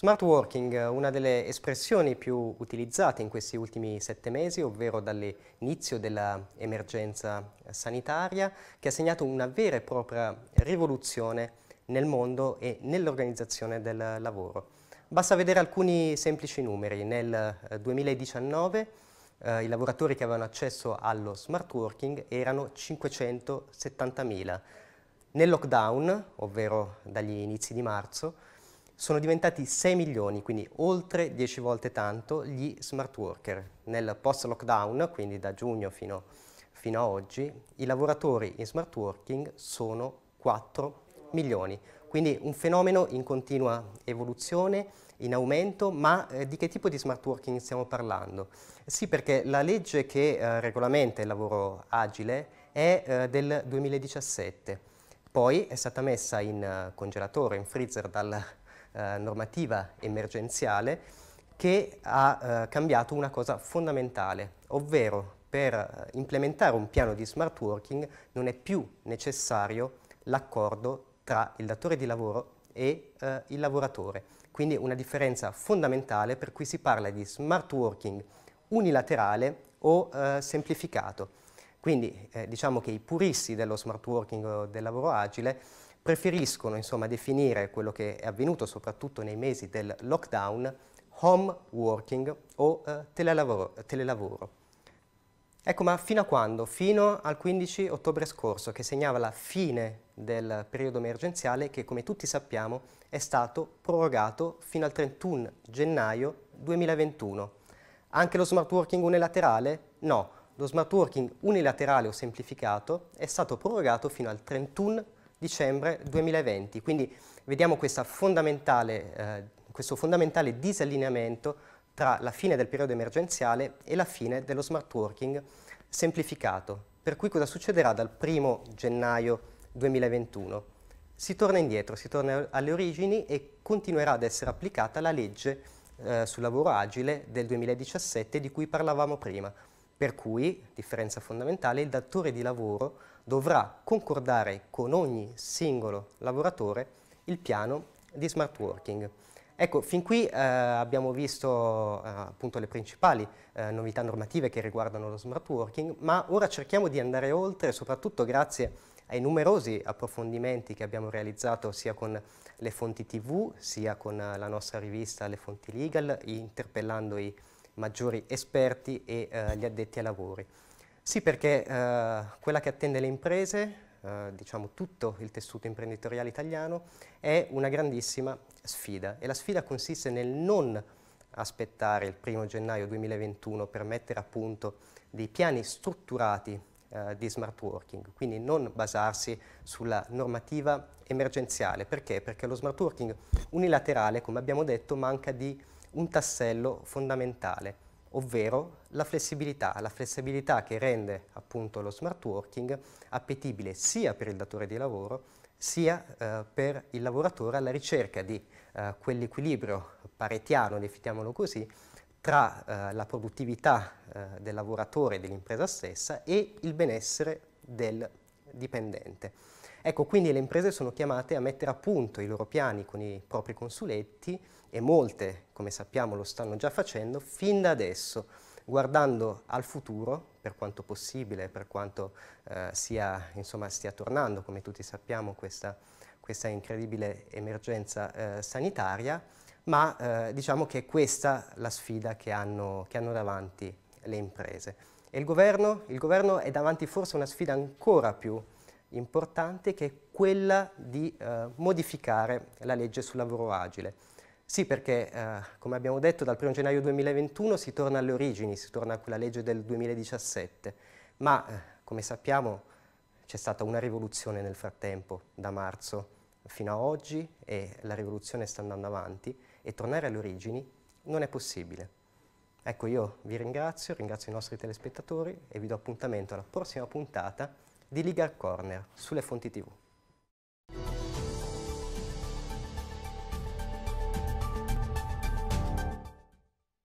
Smart working, una delle espressioni più utilizzate in questi ultimi sette mesi, ovvero dall'inizio dell'emergenza sanitaria, che ha segnato una vera e propria rivoluzione nel mondo e nell'organizzazione del lavoro. Basta vedere alcuni semplici numeri. Nel 2019 eh, eh, i lavoratori che avevano accesso allo smart working erano 570.000. Nel lockdown, ovvero dagli inizi di marzo, sono diventati 6 milioni, quindi oltre 10 volte tanto, gli smart worker. Nel post-lockdown, quindi da giugno fino, fino, a oggi, i lavoratori in smart working sono 4 milioni. Quindi un fenomeno in continua evoluzione, in aumento, ma eh, di che tipo di smart working stiamo parlando? Sì, perché la legge che eh, regolamenta il lavoro agile è eh, del 2017, poi è stata messa in eh, congelatore, in freezer dal eh, normativa emergenziale che ha eh, cambiato una cosa fondamentale, ovvero per eh, implementare un piano di smart working non è più necessario l'accordo tra il datore di lavoro e eh, il lavoratore. Quindi una differenza fondamentale per cui si parla di smart working unilaterale o eh, semplificato. Quindi eh, diciamo che i puristi dello smart working o del lavoro agile preferiscono insomma, definire quello che è avvenuto soprattutto nei mesi del lockdown home working o eh, telelavoro, telelavoro. Ecco, ma fino a quando? Fino al 15 ottobre scorso, che segnava la fine del periodo emergenziale che, come tutti sappiamo, è stato prorogato fino al 31 gennaio 2021. Anche lo smart working unilaterale? No, lo smart working unilaterale o semplificato è stato prorogato fino al 31 dicembre 2020. Quindi vediamo fondamentale, eh, questo fondamentale disallineamento tra la fine del periodo emergenziale e la fine dello smart working semplificato. Per cui cosa succederà dal 1 gennaio 2021? Si torna indietro, si torna alle origini e continuerà ad essere applicata la legge eh, sul lavoro agile del 2017 di cui parlavamo prima. Per cui, differenza fondamentale, il datore di lavoro dovrà concordare con ogni singolo lavoratore il piano di smart working. Ecco, fin qui eh, abbiamo visto eh, appunto le principali eh, novità normative che riguardano lo smart working, ma ora cerchiamo di andare oltre, soprattutto grazie ai numerosi approfondimenti che abbiamo realizzato sia con le fonti TV, sia con la nostra rivista Le Fonti Legal, interpellando i maggiori esperti e eh, gli addetti ai lavori. Sì, perché eh, quella che attende le imprese, eh, diciamo tutto il tessuto imprenditoriale italiano, è una grandissima sfida e la sfida consiste nel non aspettare il primo gennaio 2021 per mettere a punto dei piani strutturati eh, di smart working, quindi non basarsi sulla normativa emergenziale. Perché? Perché lo smart working unilaterale, come abbiamo detto, manca di un tassello fondamentale, ovvero la flessibilità, la flessibilità che rende appunto lo smart working appetibile sia per il datore di lavoro sia eh, per il lavoratore alla ricerca di eh, quell'equilibrio paretiano, definiamolo così, tra eh, la produttività eh, del lavoratore e dell'impresa stessa e il benessere del dipendente. Ecco, quindi le imprese sono chiamate a mettere a punto i loro piani con i propri consulenti e molte, come sappiamo, lo stanno già facendo fin da adesso, guardando al futuro per quanto possibile, per quanto eh, sia, insomma, stia tornando, come tutti sappiamo, questa, questa incredibile emergenza eh, sanitaria, ma eh, diciamo che è questa la sfida che hanno, che hanno davanti le imprese. E il governo? Il governo è davanti forse a una sfida ancora più importante che è quella di eh, modificare la legge sul lavoro agile. Sì, perché eh, come abbiamo detto dal 1 gennaio 2021 si torna alle origini, si torna a quella legge del 2017, ma eh, come sappiamo c'è stata una rivoluzione nel frattempo, da marzo fino a oggi, e la rivoluzione sta andando avanti, e tornare alle origini non è possibile. Ecco, io vi ringrazio, ringrazio i nostri telespettatori e vi do appuntamento alla prossima puntata di Liga Corner sulle fonti TV.